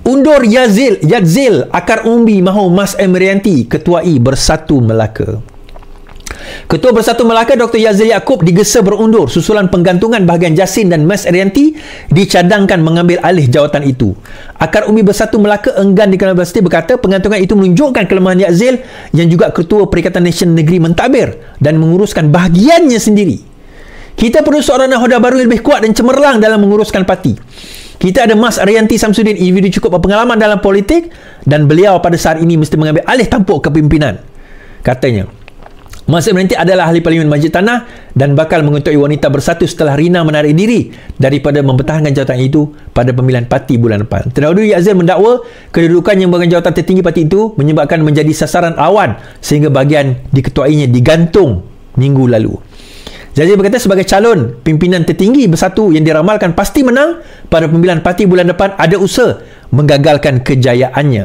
Undur Yazil, Yazil akar umbi mahu Mas Emrianti Ketua I Bersatu Melaka. Ketua Bersatu Melaka Dr. Yazil Yaakob digesa berundur susulan penggantungan bahagian Jasin dan Mas Erianti dicadangkan mengambil alih jawatan itu. Akar Umi Bersatu Melaka enggan dikenal universiti berkata penggantungan itu menunjukkan kelemahan Yazil yang juga Ketua Perikatan Nasional Negeri Mentabir dan menguruskan bahagiannya sendiri. Kita perlu seorang nahoda baru yang lebih kuat dan cemerlang dalam menguruskan parti. Kita ada Mas Arianti Samsudin individu cukup berpengalaman dalam politik dan beliau pada saat ini mesti mengambil alih tampuk kepimpinan. Katanya. Mas Arianti adalah ahli parlimen Majlis Tanah dan bakal mengetuai wanita bersatu setelah Rina menarik diri daripada mempertahankan jawatan itu pada pemilihan parti bulan depan. Terdahulu Yazil mendakwa kedudukan yang berkenaan jawatan tertinggi parti itu menyebabkan menjadi sasaran awan sehingga bahagian diketuainya digantung minggu lalu. Jadi berkata sebagai calon pimpinan tertinggi bersatu yang diramalkan pasti menang pada pemilihan parti bulan depan ada usaha menggagalkan kejayaannya.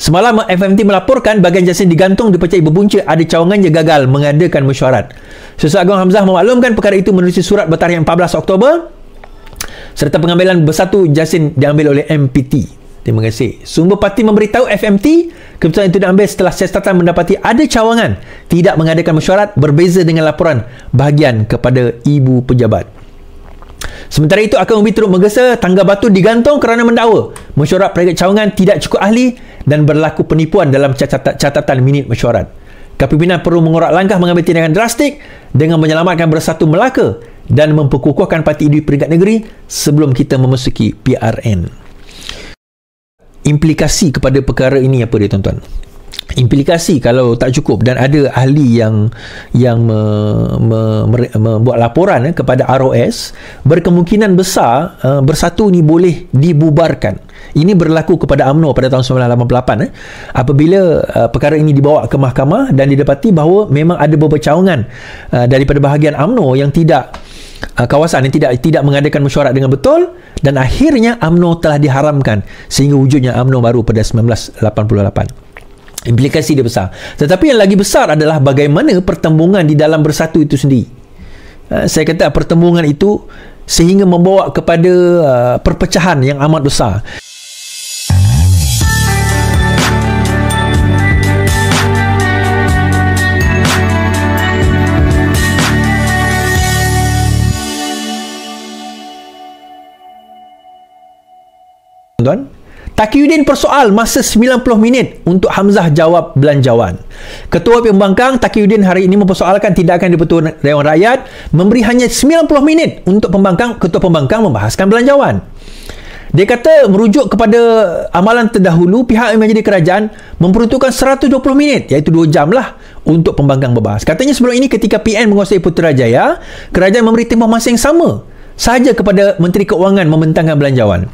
Semalam FMT melaporkan bagian jasin digantung dipercayai berpunca ada cawangannya gagal mengadakan mesyuarat. Sesuai Agong Hamzah memaklumkan perkara itu menulis surat bertarikh 14 Oktober serta pengambilan bersatu jasin diambil oleh MPT. Terima kasih. Sumber parti memberitahu FMT Keputusan itu diambil setelah siasatan mendapati ada cawangan tidak mengadakan mesyuarat berbeza dengan laporan bahagian kepada ibu pejabat. Sementara itu, Akan Umbi turut menggesa tangga batu digantung kerana mendakwa mesyuarat peringkat cawangan tidak cukup ahli dan berlaku penipuan dalam catatan catatan minit mesyuarat. Kepimpinan perlu mengorak langkah mengambil tindakan drastik dengan menyelamatkan bersatu Melaka dan memperkukuhkan parti idui peringkat negeri sebelum kita memasuki PRN implikasi kepada perkara ini apa dia tuan-tuan implikasi kalau tak cukup dan ada ahli yang yang me, me, me, membuat laporan eh, kepada ROS berkemungkinan besar eh, bersatu ni boleh dibubarkan ini berlaku kepada AMNO pada tahun 1988 eh, apabila eh, perkara ini dibawa ke mahkamah dan didapati bahawa memang ada beberapa cawangan eh, daripada bahagian AMNO yang tidak uh, kawasan yang tidak tidak mengadakan mesyuarat dengan betul dan akhirnya AMNO telah diharamkan sehingga wujudnya AMNO baru pada 1988 implikasi dia besar. Tetapi yang lagi besar adalah bagaimana pertembungan di dalam bersatu itu sendiri. Ah, saya kata pertembungan itu sehingga membawa kepada ah, perpecahan yang amat besar. tuan-tuan. Takiuddin persoal masa 90 minit untuk Hamzah jawab belanjawan. Ketua Pembangkang Takiuddin hari ini mempersoalkan tindakan dipertua Dewan Rakyat memberi hanya 90 minit untuk Pembangkang Ketua Pembangkang membahaskan belanjawan. Dia kata merujuk kepada amalan terdahulu pihak yang menjadi kerajaan memperuntukkan 120 minit iaitu 2 jam lah untuk pembangkang berbahas. Katanya sebelum ini ketika PN menguasai Putrajaya kerajaan memberi tempoh masa yang sama sahaja kepada Menteri Keuangan membentangkan belanjawan.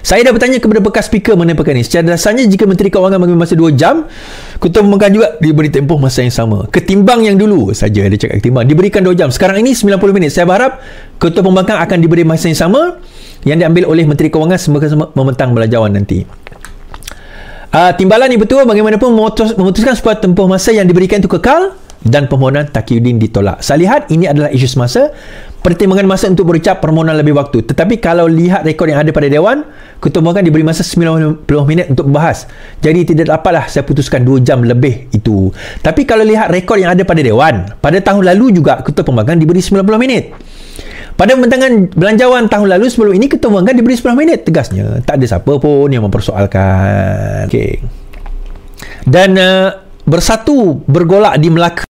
Saya dah bertanya kepada bekas speaker mengenai perkara ini. Secara dasarnya jika Menteri Kewangan mengambil masa 2 jam, Ketua Pembangkang juga diberi tempoh masa yang sama. Ketimbang yang dulu saja dia cakap ketimbang. Diberikan 2 jam. Sekarang ini 90 minit. Saya berharap Ketua Pembangkang akan diberi masa yang sama yang diambil oleh Menteri Kewangan semoga mementang belajawan nanti. Uh, timbalan ibu betul. bagaimanapun memutuskan sebuah tempoh masa yang diberikan itu kekal dan permohonan takyudin ditolak. Saya lihat ini adalah isu semasa pertimbangan masa untuk berucap permohonan lebih waktu. Tetapi kalau lihat rekod yang ada pada Dewan, Ketua Mahkamah diberi masa 90 minit untuk membahas. Jadi tidak dapatlah saya putuskan 2 jam lebih itu. Tapi kalau lihat rekod yang ada pada Dewan, pada tahun lalu juga Ketua Pembangkang diberi 90 minit. Pada pembentangan belanjawan tahun lalu sebelum ini, Ketua Pembangkang diberi 10 minit. Tegasnya, tak ada siapa pun yang mempersoalkan. Okay. Dan uh, bersatu bergolak di Melaka.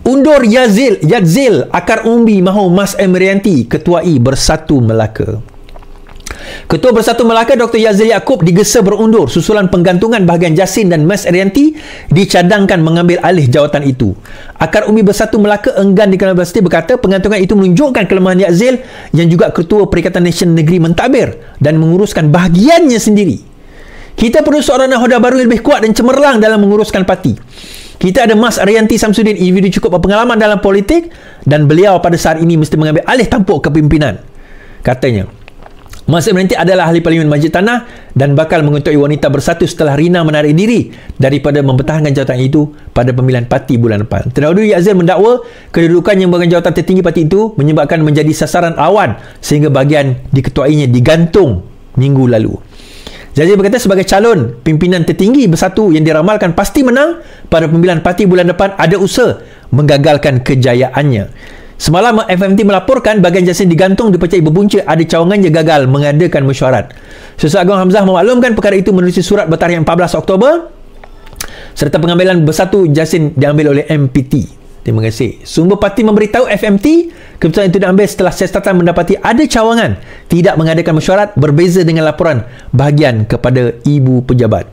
Undur Yazil, Yazil akar umbi mahu Mas Emrianti, Ketua I Bersatu Melaka. Ketua Bersatu Melaka Dr. Yazil Yaakob digesa berundur susulan penggantungan bahagian Jasin dan Mas Erianti dicadangkan mengambil alih jawatan itu. Akar Umi Bersatu Melaka enggan di Kuala Besti berkata penggantungan itu menunjukkan kelemahan Yazil yang juga Ketua Perikatan Nasional Negeri Mentabir dan menguruskan bahagiannya sendiri. Kita perlu seorang nahoda baru yang lebih kuat dan cemerlang dalam menguruskan parti. Kita ada Mas Arianti Samsudin, individu cukup berpengalaman dalam politik dan beliau pada saat ini mesti mengambil alih tampuk kepimpinan. Katanya, Mas Arianti adalah ahli parlimen Majlis Tanah dan bakal mengetuai wanita bersatu setelah Rina menarik diri daripada mempertahankan jawatan itu pada pemilihan parti bulan depan. Terdahulu Yazir mendakwa kedudukan yang bukan jawatan tertinggi parti itu menyebabkan menjadi sasaran awan sehingga bahagian diketuainya digantung minggu lalu. Jadi berkata sebagai calon pimpinan tertinggi bersatu yang diramalkan pasti menang pada pemilihan parti bulan depan ada usaha menggagalkan kejayaannya. Semalam FMT melaporkan bagian jasin digantung dipercayai berpunca ada cawangannya gagal mengadakan mesyuarat. Sesuai Agong Hamzah memaklumkan perkara itu menerusi surat bertarikh 14 Oktober serta pengambilan bersatu jasin diambil oleh MPT. Terima kasih. Sumber parti memberitahu FMT Keputusan itu diambil setelah siasatan mendapati ada cawangan tidak mengadakan mesyuarat berbeza dengan laporan bahagian kepada ibu pejabat.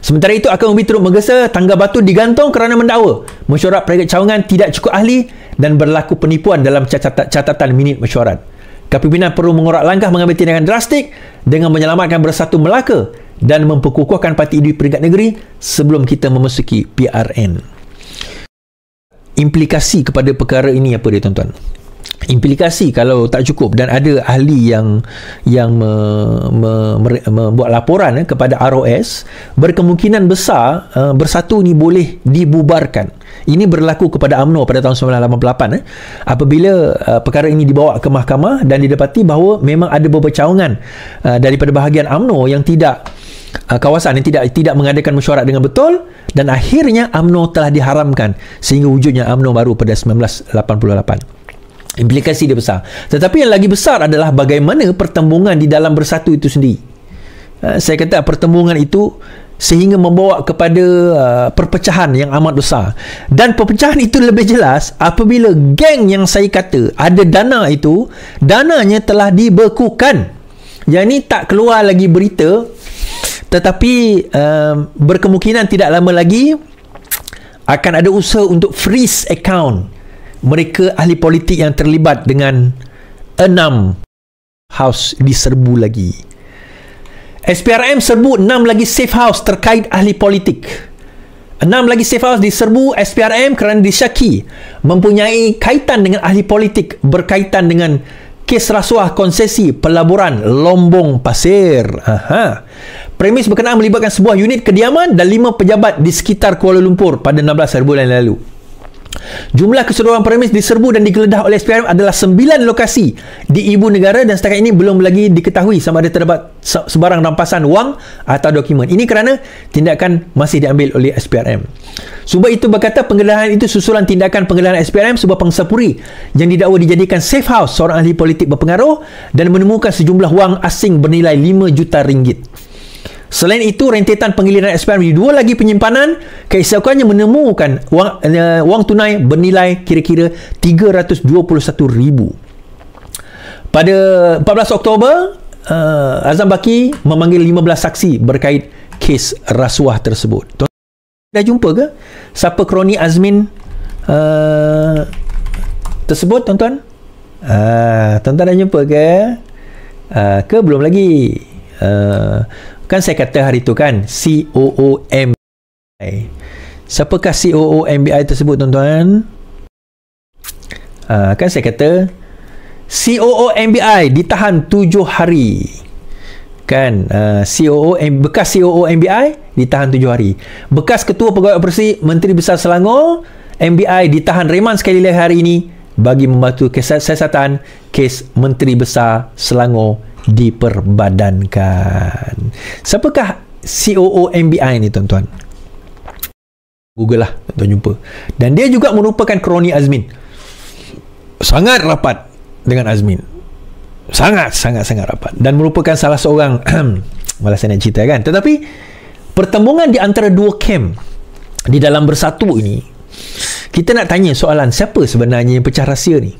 Sementara itu, Akan Umbi turut menggesa tangga batu digantung kerana mendakwa mesyuarat peringkat cawangan tidak cukup ahli dan berlaku penipuan dalam catatan catatan minit mesyuarat. Kepimpinan perlu mengorak langkah mengambil tindakan drastik dengan menyelamatkan bersatu Melaka dan memperkukuhkan parti idui peringkat negeri sebelum kita memasuki PRN implikasi kepada perkara ini apa dia tuan-tuan implikasi kalau tak cukup dan ada ahli yang yang membuat me, me, me, laporan eh, kepada ROS berkemungkinan besar eh, bersatu ni boleh dibubarkan ini berlaku kepada AMNO pada tahun 1988 eh, apabila eh, perkara ini dibawa ke mahkamah dan didapati bahawa memang ada beberapa cawangan eh, daripada bahagian AMNO yang tidak uh, kawasan yang tidak tidak mengadakan mesyuarat dengan betul dan akhirnya AMNO telah diharamkan sehingga wujudnya AMNO baru pada 1988 implikasi dia besar. Tetapi yang lagi besar adalah bagaimana pertembungan di dalam bersatu itu sendiri. Ah, saya kata pertembungan itu sehingga membawa kepada ah, perpecahan yang amat besar. Dan perpecahan itu lebih jelas apabila geng yang saya kata ada dana itu, dananya telah dibekukan. Yang ini tak keluar lagi berita tetapi um, berkemungkinan tidak lama lagi akan ada usaha untuk freeze account mereka ahli politik yang terlibat dengan enam house diserbu lagi. SPRM serbu enam lagi safe house terkait ahli politik. Enam lagi safe house diserbu SPRM kerana disyaki mempunyai kaitan dengan ahli politik berkaitan dengan kes rasuah konsesi pelaburan Lombong Pasir. Aha. Premis berkenaan melibatkan sebuah unit kediaman dan lima pejabat di sekitar Kuala Lumpur pada 16 bulan lalu. Jumlah keseluruhan premis diserbu dan digeledah oleh SPRM adalah sembilan lokasi di ibu negara dan setakat ini belum lagi diketahui sama ada terdapat sebarang rampasan wang atau dokumen. Ini kerana tindakan masih diambil oleh SPRM. Sumber itu berkata penggeledahan itu susulan tindakan penggeledahan SPRM sebuah pengsapuri yang didakwa dijadikan safe house seorang ahli politik berpengaruh dan menemukan sejumlah wang asing bernilai 5 juta ringgit. Selain itu, rentetan penggiliran SPM di dua lagi penyimpanan, keesokannya menemukan wang, uh, wang tunai bernilai kira-kira RM321,000. Pada 14 Oktober, uh, Azam Baki memanggil 15 saksi berkait kes rasuah tersebut. Tuan dah jumpa ke? Siapa kroni Azmin uh, tersebut, tuan-tuan? Uh, tuan-tuan dah jumpa ke? Uh, ke belum lagi? Belum lagi uh, kan saya kata hari tu kan COOMBI. MBI siapakah COO tersebut tuan-tuan uh, kan saya kata COOMBI ditahan tujuh hari kan uh, eh, COO M- bekas COO MBI ditahan tujuh hari bekas ketua pegawai operasi Menteri Besar Selangor MBI ditahan reman sekali lagi hari ini bagi membantu kes- kesesatan kes Menteri Besar Selangor diperbadankan. Siapakah COO MBI ni tuan-tuan? Google lah tuan-tuan jumpa. Dan dia juga merupakan kroni Azmin. Sangat rapat dengan Azmin. Sangat, sangat, sangat rapat. Dan merupakan salah seorang, malas saya nak cerita kan. Tetapi, pertemuan di antara dua camp di dalam bersatu ini, kita nak tanya soalan siapa sebenarnya yang pecah rahsia ni?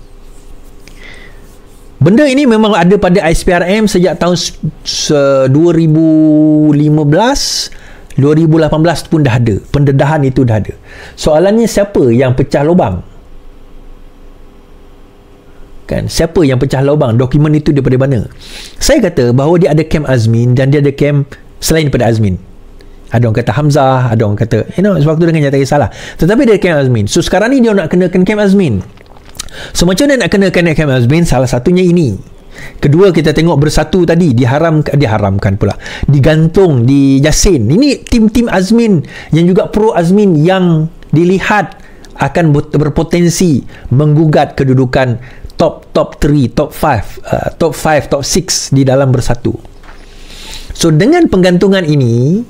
Benda ini memang ada pada ISPRM sejak tahun 2015 2018 pun dah ada. Pendedahan itu dah ada. Soalannya siapa yang pecah lubang? Kan? Siapa yang pecah lubang? Dokumen itu daripada mana? Saya kata bahawa dia ada kem Azmin dan dia ada kem selain daripada Azmin. Ada orang kata Hamzah, ada orang kata, you know, sebab tu dengan nyata salah. Tetapi dia kem Azmin. So sekarang ni dia nak kenakan kem Azmin. So macam mana nak kenakan Ahmad Azmin Salah satunya ini Kedua kita tengok bersatu tadi diharam diharamkan pula digantung di Jasin. Ini tim-tim Azmin yang juga pro Azmin yang dilihat akan berpotensi menggugat kedudukan top top 3, top 5, uh, top 5, top 6 di dalam bersatu. So dengan penggantungan ini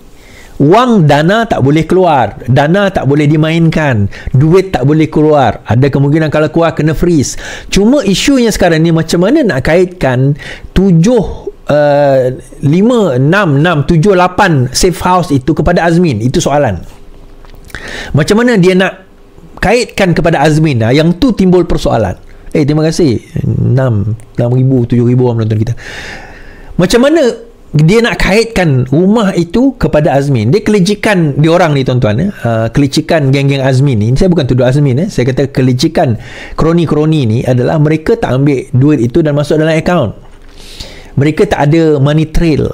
wang dana tak boleh keluar dana tak boleh dimainkan duit tak boleh keluar ada kemungkinan kalau keluar kena freeze cuma isunya sekarang ni macam mana nak kaitkan tujuh eh, lima enam enam tujuh lapan safe house itu kepada Azmin itu soalan macam mana dia nak kaitkan kepada Azmin ha? yang tu timbul persoalan eh terima kasih enam enam ribu tujuh ribu orang menonton kita macam mana dia nak kaitkan rumah itu kepada Azmin. Dia kelicikan dia orang ni tuan-tuan Eh. Uh, kelicikan geng-geng Azmin ni. Saya bukan tuduh Azmin Eh. Saya kata kelicikan kroni-kroni ni adalah mereka tak ambil duit itu dan masuk dalam akaun. Mereka tak ada money trail.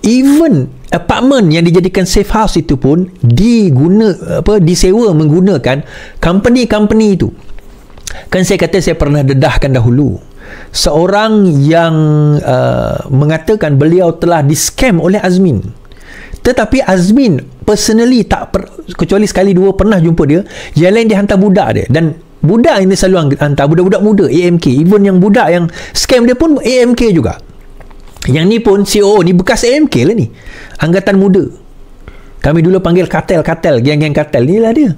Even apartment yang dijadikan safe house itu pun diguna apa disewa menggunakan company-company itu. Kan saya kata saya pernah dedahkan dahulu seorang yang uh, mengatakan beliau telah diskam oleh Azmin. Tetapi Azmin personally tak per, kecuali sekali dua pernah jumpa dia, yang lain dia hantar budak dia dan budak ini selalu hantar budak-budak muda AMK, even yang budak yang scam dia pun AMK juga. Yang ni pun CEO ni bekas AMK lah ni. Angkatan muda. Kami dulu panggil kartel-kartel, geng-geng kartel. Inilah dia.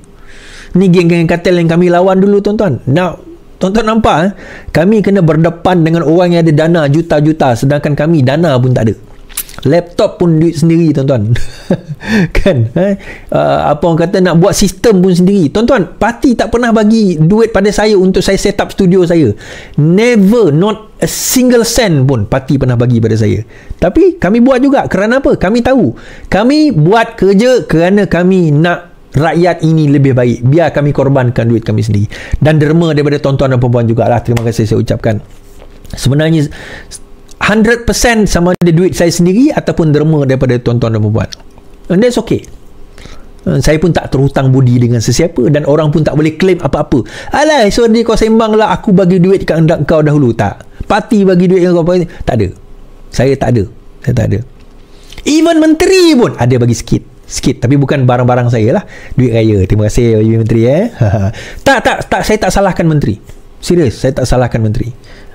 Ni geng-geng kartel yang kami lawan dulu tuan-tuan. Now, Tuan-tuan nampak eh? Kami kena berdepan dengan orang yang ada dana juta-juta Sedangkan kami dana pun tak ada Laptop pun duit sendiri tuan-tuan Kan eh? uh, Apa orang kata nak buat sistem pun sendiri Tuan-tuan parti tak pernah bagi duit pada saya Untuk saya set up studio saya Never not a single cent pun Parti pernah bagi pada saya Tapi kami buat juga kerana apa Kami tahu Kami buat kerja kerana kami nak rakyat ini lebih baik biar kami korbankan duit kami sendiri dan derma daripada tuan-tuan dan perempuan jugalah terima kasih saya ucapkan sebenarnya 100% sama ada duit saya sendiri ataupun derma daripada tuan-tuan dan perempuan and that's okay uh, saya pun tak terhutang budi dengan sesiapa dan orang pun tak boleh claim apa-apa alah so ni kau sembang lah aku bagi duit kat kau dahulu tak parti bagi duit yang kau bagi tak ada saya tak ada saya tak ada even menteri pun ada bagi sikit sikit tapi bukan barang-barang saya lah duit raya terima kasih Ibu Menteri eh tak tak tak saya tak salahkan Menteri serius saya tak salahkan Menteri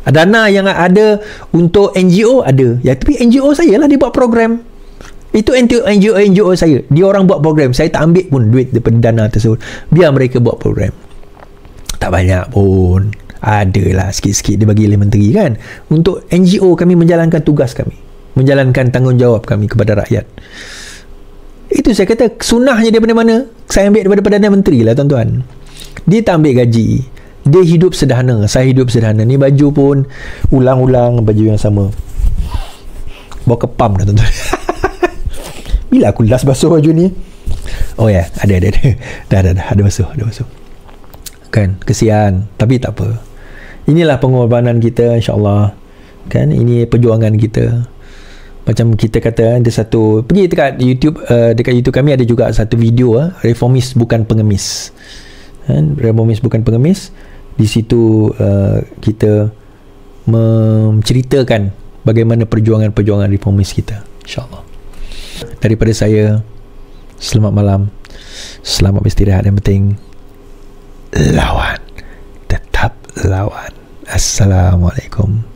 dana yang ada untuk NGO ada ya tapi NGO saya lah dia buat program itu NGO, NGO saya dia orang buat program saya tak ambil pun duit daripada dana tersebut biar mereka buat program tak banyak pun adalah sikit-sikit dia bagi oleh menteri kan untuk NGO kami menjalankan tugas kami menjalankan tanggungjawab kami kepada rakyat itu saya kata sunahnya dia daripada mana? Saya ambil daripada Perdana Menteri lah tuan-tuan. Dia tak ambil gaji. Dia hidup sederhana. Saya hidup sederhana. Ni baju pun ulang-ulang baju yang sama. Bawa kepam dah tuan-tuan. Bila aku last basuh baju ni? Oh ya, yeah. ada, ada, ada. ada dah. Ada basuh, ada basuh. Kan, kesian. Tapi tak apa. Inilah pengorbanan kita insyaAllah. Kan, ini perjuangan kita macam kita kata eh, ada satu pergi dekat YouTube uh, dekat YouTube kami ada juga satu video uh, reformis bukan pengemis uh, reformis bukan pengemis di situ uh, kita menceritakan bagaimana perjuangan-perjuangan reformis kita insyaallah daripada saya selamat malam selamat beristirahat yang penting lawan tetap lawan assalamualaikum